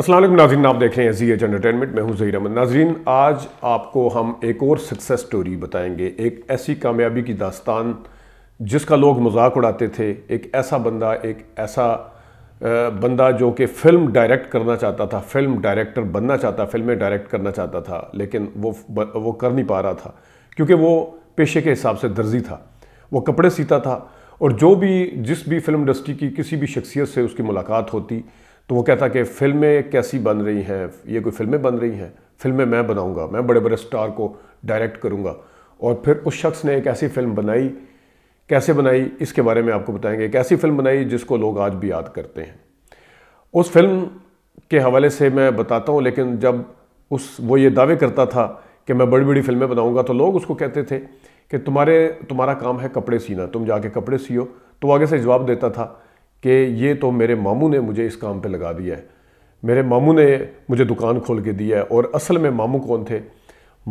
असलम नाजीन आप देख रहे हैं जी एच एंटरटेनमेंट मैं हूँ जही अहमद नाजीन आज आपको हम एक और सक्सेस स्टोरी बताएंगे एक ऐसी कामयाबी की दास्तान जिसका लोग मजाक उड़ाते थे एक ऐसा बंदा एक ऐसा बंदा जो कि फ़िल्म डायरेक्ट करना चाहता था फ़िल्म डायरेक्टर बनना चाहता फिल्में डायरेक्ट करना चाहता था लेकिन वो वो कर नहीं पा रहा था क्योंकि वो पेशे के हिसाब से दर्जी था वो कपड़े सीता था और जो भी जिस भी फिल्म इंडस्ट्री की किसी भी शख्सियत से उसकी मुलाकात होती तो वो कहता कि फिल्में कैसी बन रही हैं ये कोई फिल्में बन रही हैं फिल्में मैं बनाऊंगा मैं बड़े बड़े स्टार को डायरेक्ट करूंगा और फिर उस शख्स ने एक ऐसी फिल्म बनाई कैसे बनाई इसके बारे में आपको बताएंगे एक ऐसी फिल्म बनाई जिसको लोग आज भी याद करते हैं उस फिल्म के हवाले से मैं बताता हूँ लेकिन जब उस वो ये दावे करता था कि मैं बड़ी बड़ी फिल्में बनाऊँगा तो लोग उसको कहते थे कि तुम्हारे तुम्हारा काम है कपड़े सीना तुम जाके कपड़े सियो तो आगे से जवाब देता था कि ये तो मेरे मामू ने मुझे इस काम पे लगा दिया है मेरे मामू ने मुझे दुकान खोल के दिया है और असल में मामू कौन थे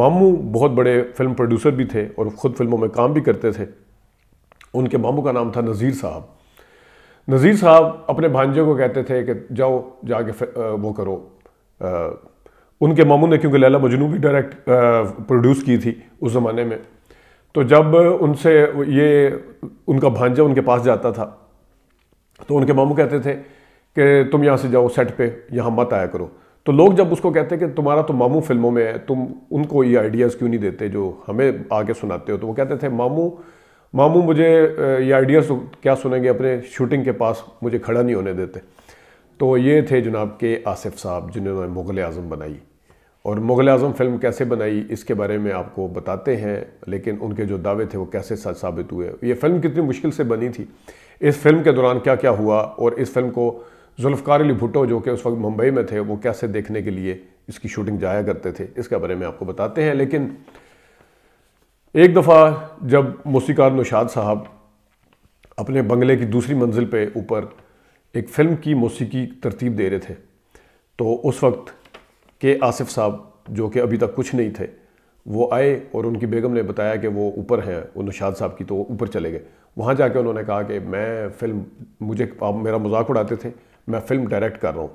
मामू बहुत बड़े फिल्म प्रोड्यूसर भी थे और ख़ुद फिल्मों में काम भी करते थे उनके मामू का नाम था नज़ीर साहब नज़ीर साहब अपने भांजे को कहते थे कि जाओ जाके वो करो आ, उनके मामू ने क्योंकि लैला मजनू भी डायरेक्ट प्रोड्यूस की थी उस ज़माने में तो जब उनसे ये उनका भांजा उनके पास जाता था तो उनके मामू कहते थे कि तुम यहाँ से जाओ सेट पे यहाँ मत आया करो तो लोग जब उसको कहते कि तुम्हारा तो मामू फिल्मों में है तुम उनको ये आइडियाज़ क्यों नहीं देते जो हमें आके सुनाते हो तो वो कहते थे मामू मामू मुझे ये आइडियाज़ तो क्या सुनेंगे अपने शूटिंग के पास मुझे खड़ा नहीं होने देते तो ये थे जनाब के आसिफ साहब जिन्होंने मुग़ल आज़म बनाई और मुग़ल अज़म फिल्म कैसे बनाई इसके बारे में आपको बताते हैं लेकिन उनके जो दावे थे वो कैसे साबित हुए ये फिल्म कितनी मुश्किल से बनी थी इस फिल्म के दौरान क्या क्या हुआ और इस फिल्म को जुल्फ़कार अली भुट्टो जो कि उस वक्त मुंबई में थे वो कैसे देखने के लिए इसकी शूटिंग जाया करते थे इसके बारे में आपको बताते हैं लेकिन एक दफ़ा जब मौसीकार नौशाद साहब अपने बंगले की दूसरी मंजिल पे ऊपर एक फ़िल्म की मौसीकी तरतीब दे रहे थे तो उस वक्त के आसिफ साहब जो कि अभी तक कुछ नहीं थे वो आए और उनकी बेगम ने बताया कि वो ऊपर हैं उन शाद साहब की तो ऊपर चले गए वहाँ जाके उन्होंने कहा कि मैं फ़िल्म मुझे आप मेरा मजाक उड़ाते थे मैं फ़िल्म डायरेक्ट कर रहा हूँ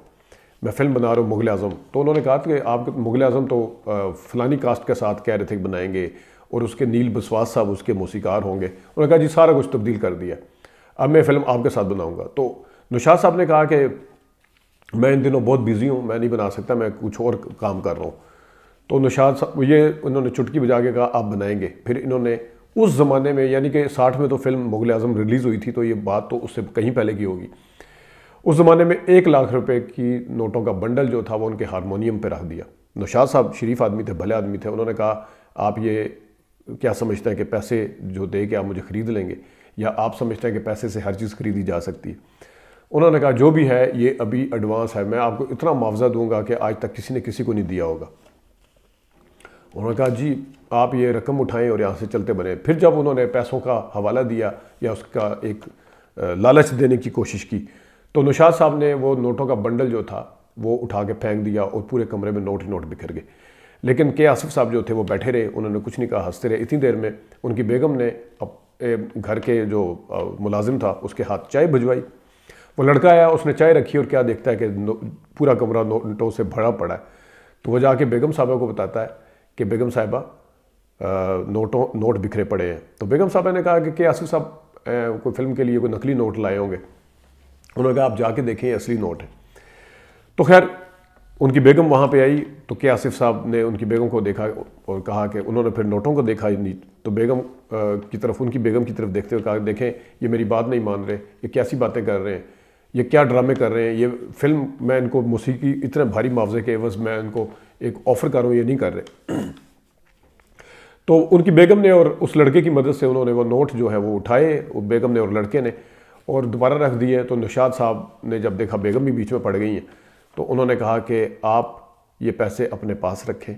मैं फ़िल्म बना रहा हूँ मुग़ल आज़म तो उन्होंने कहा कि आप मुग़ल आज़म तो फ़लानी कास्ट के साथ कह रहे थे बनाएंगे और उसके नील बसवास साहब उसके मौसीकार होंगे उन्होंने कहा जी सारा कुछ तब्दील कर दिया अब मैं फ़िल्म आपके साथ बनाऊँगा तो नुशाद साहब ने कहा कि मैं इन दिनों बहुत बिज़ी हूँ मैं नहीं बना सकता मैं कुछ और काम कर रहा हूँ तो निशाद साहब ये उन्होंने चुटकी बजा के कहा आप बनाएंगे फिर इन्होंने उस ज़माने में यानी कि साठ में तो फिल्म मुगल आजम रिलीज़ हुई थी तो ये बात तो उससे कहीं पहले की होगी उस ज़माने में एक लाख रुपए की नोटों का बंडल जो था वो उनके हारमोनीम पर रख दिया नौशाद साहब शरीफ आदमी थे भले आदमी थे उन्होंने कहा आप ये क्या समझते हैं कि पैसे जो दे के आप मुझे ख़रीद लेंगे या आप समझते हैं कि पैसे से हर चीज़ खरीदी जा सकती है उन्होंने कहा जो भी है ये अभी एडवांस है मैं आपको इतना मुआवजा दूंगा कि आज तक किसी ने किसी को नहीं दिया होगा उन्होंने कहा जी आप ये रकम उठाएं और यहाँ से चलते बने फिर जब उन्होंने पैसों का हवाला दिया या उसका एक लालच देने की कोशिश की तो नुशाद साहब ने वो नोटों का बंडल जो था वो उठा के फेंक दिया और पूरे कमरे में नोट ही नोट बिखर गए लेकिन के आसिफ साहब जो थे वो बैठे रहे उन्होंने कुछ नहीं कहा हंसते रहे इतनी देर में उनकी बेगम ने अब घर के जो मुलाजिम था उसके हाथ चाय भिजवाई वो लड़का आया उसने चाय रखी और क्या देखता है कि पूरा कमरा नोटों से भरा पड़ा है तो वह जाके बेगम साहबा को बताता है कि बेगम साहिबा नोटों नोट बिखरे पड़े हैं तो बेगम साहबा ने कहा कि के आसू साहब कोई फिल्म के लिए कोई नकली नोट लाए होंगे उन्होंने कहा आप जाके देखें असली नोट है तो खैर उनकी बेगम वहाँ पे आई तो के आसिफ साहब ने उनकी बेगम को देखा और कहा कि उन्होंने फिर नोटों को देखा नहीं तो बेगम की तरफ उनकी बेगम की तरफ देखते हुए कहा देखें ये मेरी बात नहीं मान रहे ये कैसी बातें कर रहे हैं ये क्या ड्रामे कर रहे हैं ये फिल्म मैं इनको मौसीकी इतने भारी मुआवजे के बस मैं इनको एक ऑफ़र कर रहा हूँ ये नहीं कर रहे तो उनकी बेगम ने और उस लड़के की मदद से उन्होंने वो नोट जो है वो उठाए बेगम ने और लड़के ने और दोबारा रख दिए तो निशाद साहब ने जब देखा बेगम भी बीच में पड़ गई हैं तो उन्होंने कहा कि आप ये पैसे अपने पास रखें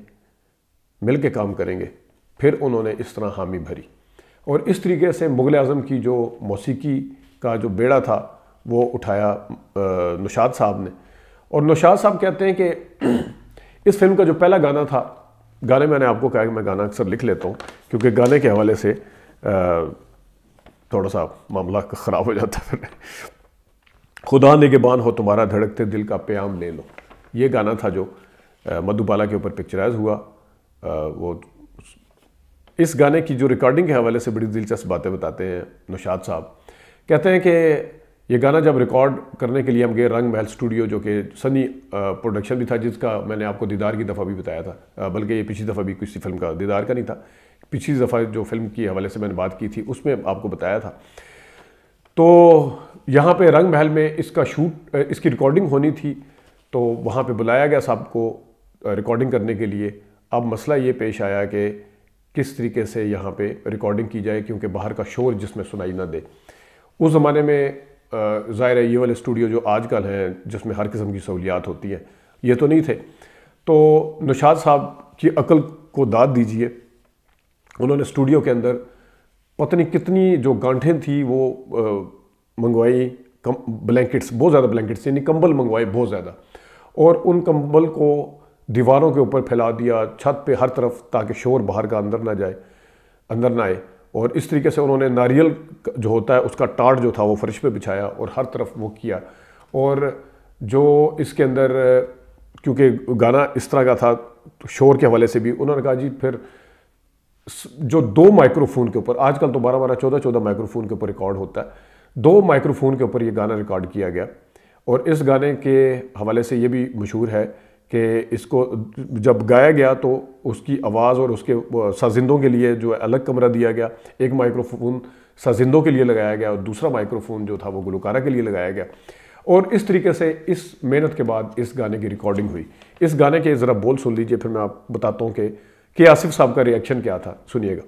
मिल के काम करेंगे फिर उन्होंने इस तरह हामी भरी और इस तरीके से मुग़ल अज़म की जो मौसीकी का जो बेड़ा था वो उठाया नौशाद साहब ने और नौशाद साहब कहते हैं कि इस फिल्म का जो पहला गाना था गाने मैंने आपको कहा कि मैं गाना अक्सर लिख लेता हूँ क्योंकि गाने के हवाले से थोड़ा सा मामला ख़राब हो जाता है फिर खुदा निगेबान हो तुम्हारा धड़कते दिल का प्याम ले लो ये गाना था जो मधुबाला के ऊपर पिक्चराइज हुआ वो इस गाने की जो रिकॉर्डिंग के हवाले से बड़ी दिलचस्प बातें बताते हैं नौशाद साहब कहते हैं कि ये गाना जब रिकॉर्ड करने के लिए हम गए रंग महल स्टूडियो जो कि सनी प्रोडक्शन भी था जिसका मैंने आपको दीदार की दफ़ा भी बताया था बल्कि ये पिछली दफ़ा भी किसी फिल्म का दीदार का नहीं था पिछली दफ़ा जो फिल्म के हवाले से मैंने बात की थी उसमें आपको बताया था तो यहाँ पे रंग महल में इसका शूट इसकी रिकॉर्डिंग होनी थी तो वहाँ पे बुलाया गया साहब को रिकॉर्डिंग करने के लिए अब मसला ये पेश आया कि किस तरीके से यहाँ पे रिकॉर्डिंग की जाए क्योंकि बाहर का शोर जिसमें सुनाई ना दे उस ज़माने में ज़ाहिर है ये वाले स्टूडियो जो आजकल है जिसमें हर किस्म की सहूलियात होती हैं ये तो नहीं थे तो नौशाद साहब की अकल को दाद दीजिए उन्होंने स्टूडियो के अंदर पत्नी कितनी जो गांठें थी वो मंगवाई कम ब्लैंकेट्स बहुत ज़्यादा ब्लैंकेट्स यानी कंबल मंगवाए बहुत ज़्यादा और उन कंबल को दीवारों के ऊपर फैला दिया छत पे हर तरफ ताकि शोर बाहर का अंदर ना जाए अंदर ना आए और इस तरीके से उन्होंने नारियल जो होता है उसका टाट जो था वो फर्श पे बिछाया और हर तरफ वो किया और जो इसके अंदर क्योंकि गाना इस तरह का था तो शोर के हवाले से भी उन्होंने कहा जी फिर जो दो माइक्रोफोन के ऊपर आजकल तो बारह बारह चौदह चौदह माइक्रोफोन के ऊपर रिकॉर्ड होता है दो माइक्रोफोन के ऊपर ये गाना रिकॉर्ड किया गया और इस गाने के हवाले से ये भी मशहूर है कि इसको जब गाया गया तो उसकी आवाज़ और उसके साजिंदों के लिए जो अलग कमरा दिया गया एक माइक्रोफोन साजिंदों के लिए लगाया गया और दूसरा माइक्रोफोन जो था वो गुलकारा के लिए लगाया गया और इस तरीके से इस मेहनत के बाद इस गाने की रिकॉर्डिंग हुई इस गाने के ज़रा बोल सुन लीजिए फिर मैं आप बताता हूँ कि के आसिफ साहब का रिएक्शन क्या था सुनिएगा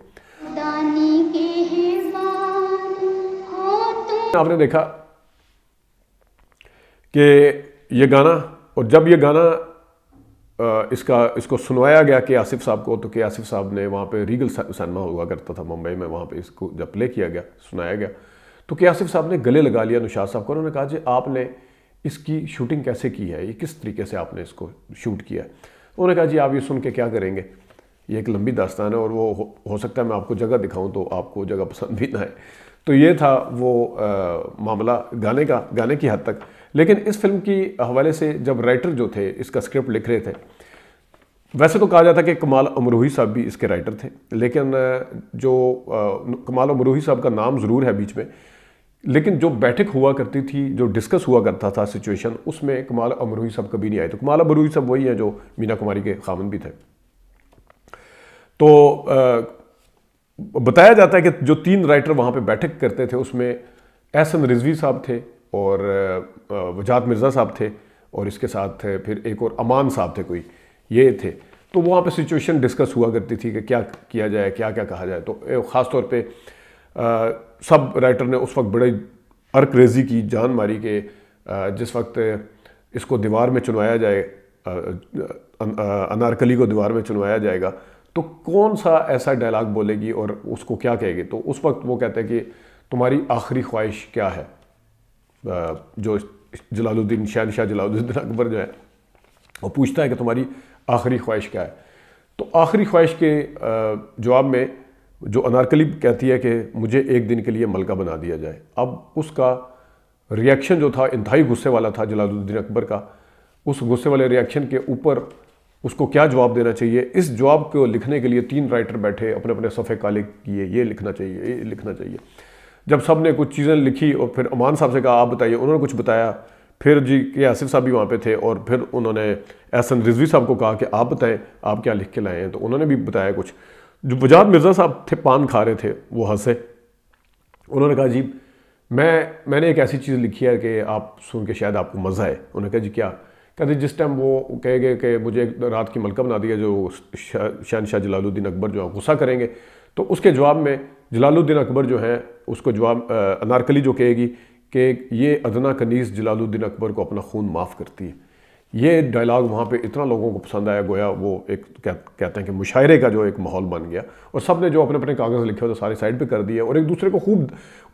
आपने देखा कि ये गाना और जब ये गाना इसका इसको सुनवाया गया कि आसिफ साहब को तो कि आसिफ साहब ने वहाँ पे रीगल सिनेमा हुआ करता था मुंबई में वहाँ पे इसको जब प्ले किया गया सुनाया गया तो कि आसिफ साहब ने गले लगा लिया नुशाद साहब को उन्होंने कहा जी आपने इसकी शूटिंग कैसे की है ये किस तरीके से आपने इसको शूट किया है उन्होंने कहा जी आप ये सुन के क्या करेंगे ये एक लंबी दास्तान है और वो हो, हो सकता है मैं आपको जगह दिखाऊँ तो आपको जगह पसंद भी ना आए तो ये था वो आ, मामला गाने का गाने की हद तक लेकिन इस फिल्म की हवाले से जब राइटर जो थे इसका स्क्रिप्ट लिख रहे थे वैसे तो कहा जाता कि कमाल अमरूही साहब भी इसके राइटर थे लेकिन जो कमाल अमरूही साहब का नाम ज़रूर है बीच में लेकिन जो बैठक हुआ करती थी जो डिस्कस हुआ करता था सिचुएशन उसमें कमाल अमरूही साहब कभी नहीं आए तो कमाल अमरूही साहब वही हैं जो मीना कुमारी के खामन भी थे तो बताया जाता है कि जो तीन राइटर वहाँ पर बैठक करते थे उसमें एहसन रिजवी साहब थे और वजात मिर्ज़ा साहब थे और इसके साथ फिर एक और अमान साहब थे कोई ये थे तो वहाँ पे सिचुएशन डिस्कस हुआ करती थी कि क्या किया जाए क्या क्या कहा जाए तो ख़ास तौर पे आ, सब राइटर ने उस वक्त बड़े अर्क रेजी की जान मारी कि जिस वक्त इसको दीवार में चुनवाया जाए अनारकली को दीवार में चुनवाया जाएगा तो कौन सा ऐसा डायलाग बोलेगी और उसको क्या कहेगी तो उस वक्त वो कहते हैं कि तुम्हारी आखिरी ख्वाहिश क्या है जो जलालुद्दीन शहनशाह जलालुद्दीन अकबर जो है वो पूछता है कि तुम्हारी आखिरी ख्वाहिश क्या है तो आखिरी ख्वाहिश के जवाब में जो अनारकली कहती है कि मुझे एक दिन के लिए मलका बना दिया जाए अब उसका रिएक्शन जो था इंतहाई गुस्से वाला था जलालुद्दीन अकबर का उस गुस्से वाले रिएक्शन के ऊपर उसको क्या जवाब देना चाहिए इस जवाब को लिखने के लिए तीन राइटर बैठे अपने अपने सफ़े काले किए ये लिखना चाहिए ये लिखना चाहिए जब सब ने कुछ चीज़ें लिखी और फिर अमान साहब से कहा आप बताइए उन्होंने कुछ बताया फिर जी के आसिफ साहब भी वहाँ पे थे और फिर उन्होंने एहसन रिजवी साहब को कहा कि आप बताएं आप क्या लिख के लाए हैं तो उन्होंने भी बताया कुछ जो वजाद मिर्ज़ा साहब थे पान खा रहे थे वो हंसे उन्होंने कहा जी मैं मैंने एक ऐसी चीज़ लिखी है कि आप सुन के शायद आपको मज़ा आए उन्होंने कहा जी क्या कहते जिस टाइम वो कहे गए कि मुझे रात की मलका बना दिया जो शहनशाह जलालुद्दीन अकबर जो गुस्सा करेंगे तो उसके जवाब में जलालुद्दीन अकबर जो हैं उसको जवाब अनारकली जो कहेगी कि ये अदना कनीस जलालुद्दीन अकबर को अपना खून माफ़ करती है ये डायलाग वहाँ पे इतना लोगों को पसंद आया गोया वो एक कह, कहते हैं कि मुशायरे का जो एक माहौल बन गया और सब ने जो अपने अपने कागज़ लिखे हुए थे सारे साइड पे कर दिए और एक दूसरे को खूब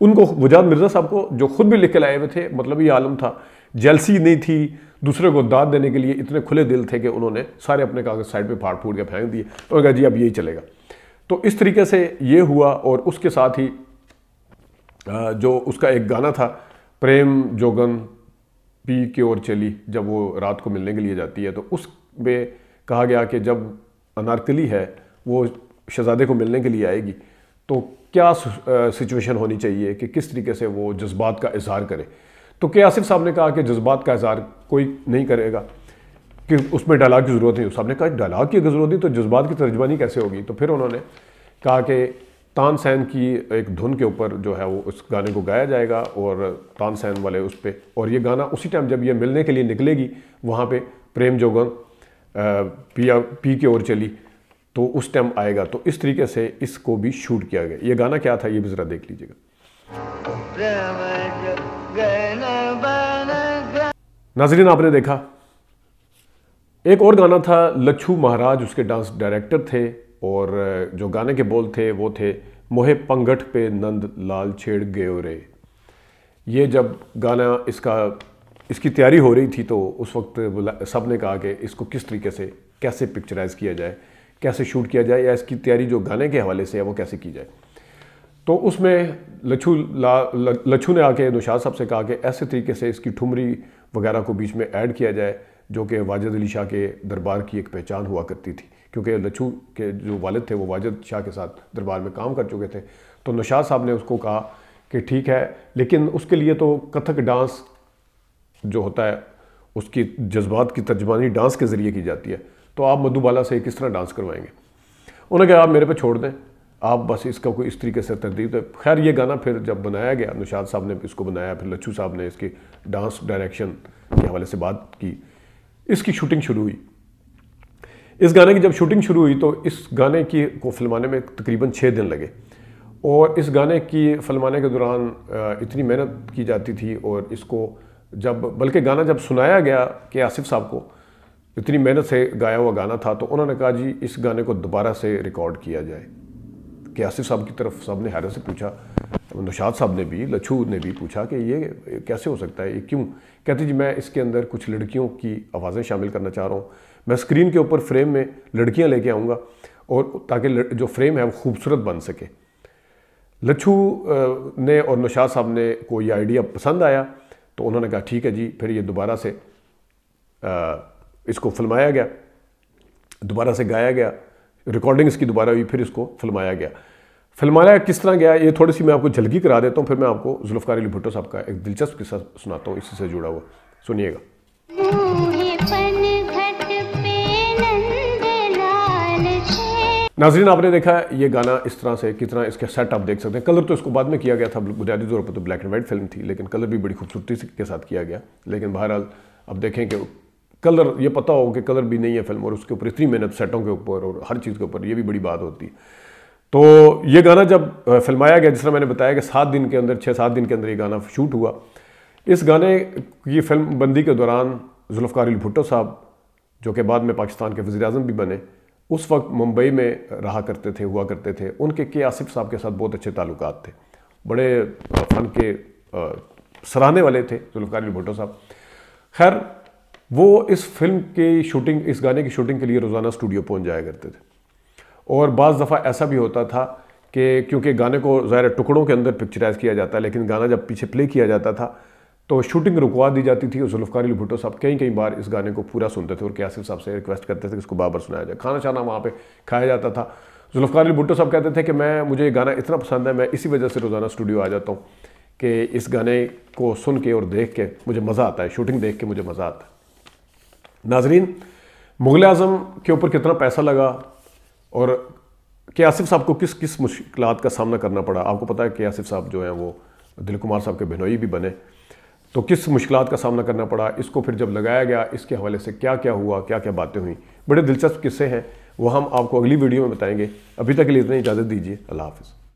उनको वजाद मिर्ज़ा साहब को जो खुद भी लिख के लाए हुए थे मतलब ये आलम था जेलसी नहीं थी दूसरे को दाद देने के लिए इतने खुले दिल थे कि उन्होंने सारे अपने कागज़ साइड पर फाड़ फूट के फेंक दिए और तो कहा जी अब यही चलेगा तो इस तरीके से ये हुआ और उसके साथ ही जो उसका एक गाना था प्रेम जोगन पी की ओर चली जब वो रात को मिलने के लिए जाती है तो उस में कहा गया कि जब अनारकली है वो शहजादे को मिलने के लिए आएगी तो क्या सिचुएशन होनी चाहिए कि किस तरीके से वो जज्बात का इजहार करे तो के आसिफ साहब ने कहा कि जज्बात का इजहार कोई नहीं करेगा कि उसमें डायलाग की ज़रूरत नहीं उसने कहा डायलाग की अगर ज़रूरत नहीं तो जज्बात की तर्जबानी कैसे होगी तो फिर उन्होंने कहा कि तान सैन की एक धुन के ऊपर जो है वो उस गाने को गाया जाएगा और तान सैन वाले उस पर और ये गाना उसी टाइम जब ये मिलने के लिए निकलेगी वहाँ पे प्रेम जोगन पिया पी की ओर चली तो उस टाइम आएगा तो इस तरीके से इसको भी शूट किया गया ये गाना क्या था ये भी ज़रा देख लीजिएगा नाजरीन आपने देखा एक और गाना था लच्छू महाराज उसके डांस डायरेक्टर थे और जो गाने के बोल थे वो थे मोहे पंगठ पे नंद लाल छेड़ गयो रे ये जब गाना इसका इसकी तैयारी हो रही थी तो उस वक्त सब ने कहा कि इसको किस तरीके से कैसे पिक्चराइज किया जाए कैसे शूट किया जाए या इसकी तैयारी जो गाने के हवाले से है वो कैसे की जाए तो उसमें लच्छू ला लच्छू ने आके नुशाद साहब से कहा कि ऐसे तरीके से इसकी ठुमरी वगैरह को बीच में ऐड किया जाए जो कि वाजद अली शाह के दरबार की एक पहचान हुआ करती थी क्योंकि लच्छू के जो वालद थे वो वाजद शाह के साथ दरबार में काम कर चुके थे तो नशाद साहब ने उसको कहा कि ठीक है लेकिन उसके लिए तो कथक डांस जो होता है उसकी जज्बात की तर्जमानी डांस के ज़रिए की जाती है तो आप मधुबाला से किस तरह डांस करवाएंगे उन्होंने कहा आप मेरे पे छोड़ दें आप बस इसका कोई इस तरीके से तरदीब दें खैर ये गाना फिर जब बनाया गया नुशाद साहब ने इसको बनाया फिर लच्छू साहब ने इसकी डांस डायरेक्शन के हवाले से बात की इसकी शूटिंग शुरू हुई इस गाने की जब शूटिंग शुरू हुई तो इस गाने की को फिल्माने में तकरीबन छः दिन लगे और इस गाने की फिल्माने के दौरान इतनी मेहनत की जाती थी और इसको जब बल्कि गाना जब सुनाया गया कि आसिफ साहब को इतनी मेहनत से गाया हुआ गाना था तो उन्होंने कहा जी इस गाने को दोबारा से रिकॉर्ड किया जाए कि आसिफ साहब की तरफ साहब ने हैरत से पूछा नौशाद साहब ने भी लच्छू ने भी पूछा कि ये कैसे हो सकता है ये क्यों कहते जी मैं इसके अंदर कुछ लड़कियों की आवाज़ें शामिल करना चाह रहा हूँ मैं स्क्रीन के ऊपर फ्रेम में लड़कियाँ लेके आऊँगा और ताकि जो फ्रेम है वो खूबसूरत बन सके लच्छू ने और नौशाद साहब ने को ये आइडिया पसंद आया तो उन्होंने कहा ठीक है जी फिर ये दोबारा से आ, इसको फिल्माया गया दोबारा से गाया गया रिकॉर्डिंग्स की दोबारा हुई फिर इसको फिल्माया गया फिल्माया किस तरह गया ये थोड़ी सी मैं आपको झलकी करा देता हूँ फिर मैं आपको जुल्फ़ार अली भुट्टो साहब का एक दिलचस्प किस्सा सुनाता हूँ इसी से जुड़ा हुआ सुनिएगा नाजरीन आपने देखा ये गाना इस तरह से कितना इसके सेट आप देख सकते हैं कलर तो इसको बाद में किया गया था बुनियादी तौर पर तो ब्लैक एंड वाइट फिल्म थी लेकिन कलर भी बड़ी खूबसूरती के साथ किया गया लेकिन बहरहाल अब देखें कि कलर ये पता हो कि कलर भी नहीं है फिल्म और उसके ऊपर इतनी मेहनत सेटों के ऊपर और हर चीज़ के ऊपर ये भी बड़ी बात होती है तो ये गाना जब फिल्माया गया जिस तरह मैंने बताया कि सात दिन के अंदर छः सात दिन के अंदर ये गाना शूट हुआ इस गाने की फिल्म बंदी के दौरान जुल्फ़ार भुट्टो साहब जो कि बाद में पाकिस्तान के वजी अजम भी बने उस वक्त मुंबई में रहा करते थे हुआ करते थे उनके के आसिफ साहब के साथ बहुत अच्छे ताल्लुक थे बड़े फ़न के सराहने वाले थे जुल्फ़ार भुट्टो साहब खैर वो इस फिल्म की शूटिंग इस गाने की शूटिंग के लिए रोज़ाना स्टूडियो पहुँच जाया करते थे और बज़ दफ़ा ऐसा भी होता था कि क्योंकि गाने को ज़ाहिर टुकड़ों के अंदर पिक्चराइज़ किया जाता है लेकिन गाना जब पीछे प्ले किया जाता था तो शूटिंग रुकवा दी जाती थी और जुल्फ़ार भुट्टो साहब कई कई बार इस गाने को पूरा सुनते थे और क्यासिफ साहब से रिक्वेस्ट करते थे कि इसको बाबर सुनाया जाए खाना छाना वहाँ पर खाया जाता था जुल्फ़ार भुट्टो साहब कहते थे कि मैं मुझे ये गाना इतना पसंद है मैं इसी वजह से रोज़ाना स्टूडियो आ जाता हूँ कि इस गाने को सुन के और देख के मुझे मज़ा आता है शूटिंग देख के मुझे मज़ा आता है नाजरीन मुग़ल आज़म के ऊपर कितना पैसा लगा और के आसिफ साहब को किस किस मुश्किल का सामना करना पड़ा आपको पता है कि आसिफ साहब जो हैं वो दिल कुमार साहब के भिनोई भी बने तो किस मुश्किल का सामना करना पड़ा इसको फिर जब लगाया गया इसके हवाले से क्या क्या हुआ क्या क्या बातें हुई बड़े दिलचस्प किस्से हैं वो हम आपको अगली वीडियो में बताएंगे अभी तक के लिए इतनी इजाज़त दीजिए अल्लाह हाफिज़